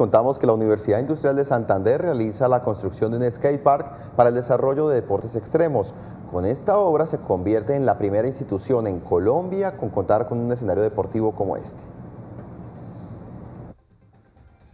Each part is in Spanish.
contamos que la Universidad Industrial de Santander realiza la construcción de un skatepark para el desarrollo de deportes extremos. Con esta obra se convierte en la primera institución en Colombia con contar con un escenario deportivo como este.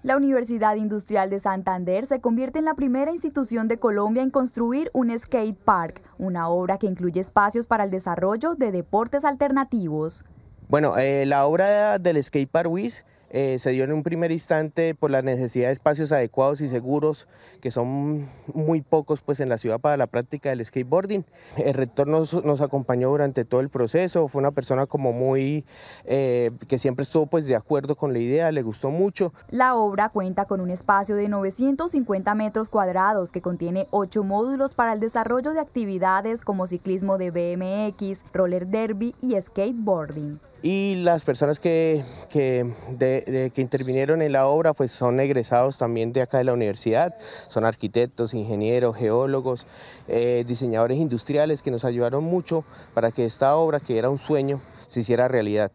La Universidad Industrial de Santander se convierte en la primera institución de Colombia en construir un skate park, una obra que incluye espacios para el desarrollo de deportes alternativos. Bueno, eh, la obra del skate park WIS eh, se dio en un primer instante por la necesidad de espacios adecuados y seguros, que son muy pocos pues, en la ciudad para la práctica del skateboarding. El rector nos, acompañó durante todo el proceso, fue una persona como muy, eh, que siempre estuvo pues, de acuerdo con la idea, le gustó mucho. La obra cuenta con un espacio de 950 metros cuadrados que contiene ocho módulos para el desarrollo de actividades como ciclismo de BMX, roller derby y skateboarding y las personas que, que, intervinieron en la obra pues, son egresados también de acá de la universidad, son arquitectos, ingenieros, geólogos, eh, diseñadores industriales que nos ayudaron mucho para que esta obra, que era un sueño, se hiciera realidad.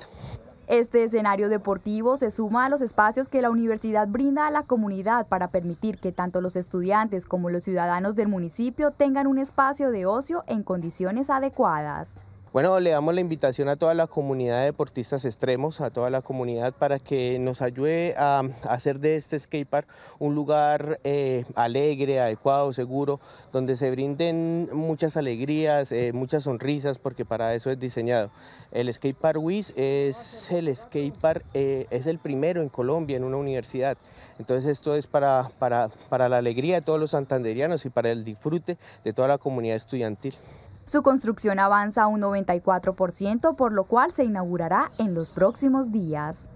Este escenario deportivo se suma a los espacios que la universidad brinda a la comunidad para permitir que tanto los estudiantes como los ciudadanos del municipio tengan un espacio de ocio en condiciones adecuadas. Bueno, le damos la invitación a toda la comunidad de deportistas extremos, a toda la comunidad para que nos ayude a hacer de este skatepark un lugar eh, alegre, adecuado, seguro, donde se brinden muchas alegrías, eh, muchas sonrisas, porque para eso es diseñado. El skatepark WIS es el skatepark, eh, es el primero en Colombia, en una universidad. Entonces esto es para, para la alegría de todos los santanderianos y para el disfrute de toda la comunidad estudiantil. Su construcción avanza un 94%, por lo cual se inaugurará en los próximos días.